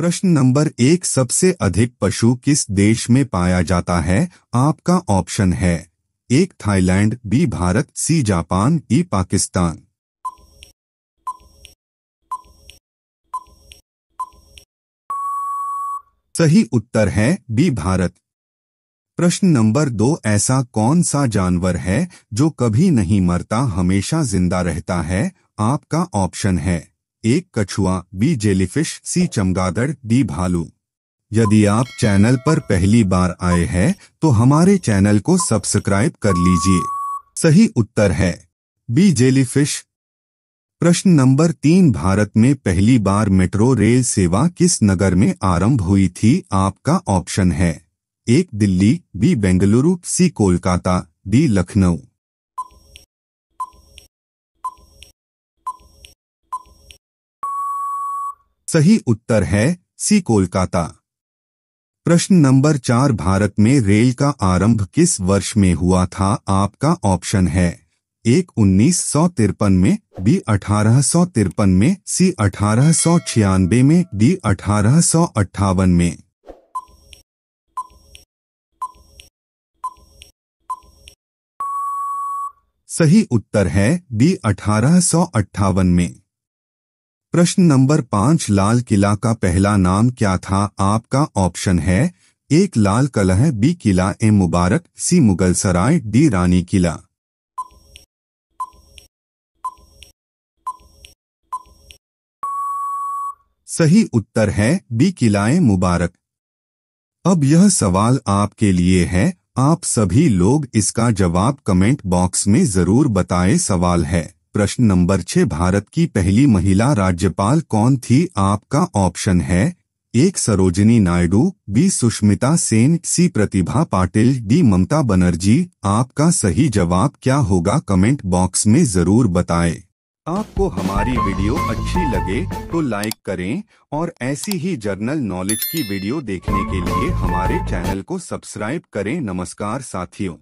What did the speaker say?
प्रश्न नंबर एक सबसे अधिक पशु किस देश में पाया जाता है आपका ऑप्शन है एक Thailand B Bharat C Japan E Pakistan सही उत्तर है बी भारत प्रश्न नंबर दो ऐसा कौन सा जानवर है जो कभी नहीं मरता हमेशा जिंदा रहता है आपका ऑप्शन है एक कछुआ बी जेलीफिश सी चमगादड़ डी भालू यदि आप चैनल पर पहली बार आए हैं तो हमारे चैनल को सब्सक्राइब कर लीजिए सही उत्तर है बी जेलीफिश प्रश्न नंबर तीन भारत में पहली बार मेट्रो रेल सेवा किस नगर में आरंभ हुई थी आपका ऑप्शन है एक Delhi B Bengaluru C Kolkata D Lucknow सही उत्तर है सी कोलकाता प्रश्न नंबर चार भारत में रेल का आरंभ किस वर्ष में हुआ था आपका ऑप्शन है एक उन्नीस में बी अठारह सौ तिरपन में सी अठारह सौ छियानबे में डी अठारह सौ अट्ठावन में सही उत्तर है डी अठारह सौ अट्ठावन में प्रश्न नंबर पांच लाल किला का पहला नाम क्या था आपका ऑप्शन है एक Lal Qila B Qila e Mubarak C Mughal Sarai D Rani Qila सही उत्तर है बी किलाए मुबारक अब यह सवाल आपके लिए है आप सभी लोग इसका जवाब कमेंट बॉक्स में जरूर बताएं सवाल है प्रश्न नंबर छह भारत की पहली महिला राज्यपाल कौन थी आपका ऑप्शन है एक Sarojini Naidu B Sushmita Sen C Pratibha Patil D Mamata Banerjee आपका सही जवाब क्या होगा कमेंट बॉक्स में जरूर बताएं। आपको हमारी वीडियो अच्छी लगे तो लाइक करें और ऐसी ही जर्नल नॉलेज की वीडियो देखने के लिए हमारे चैनल को सब्सक्राइब करें नमस्कार साथियों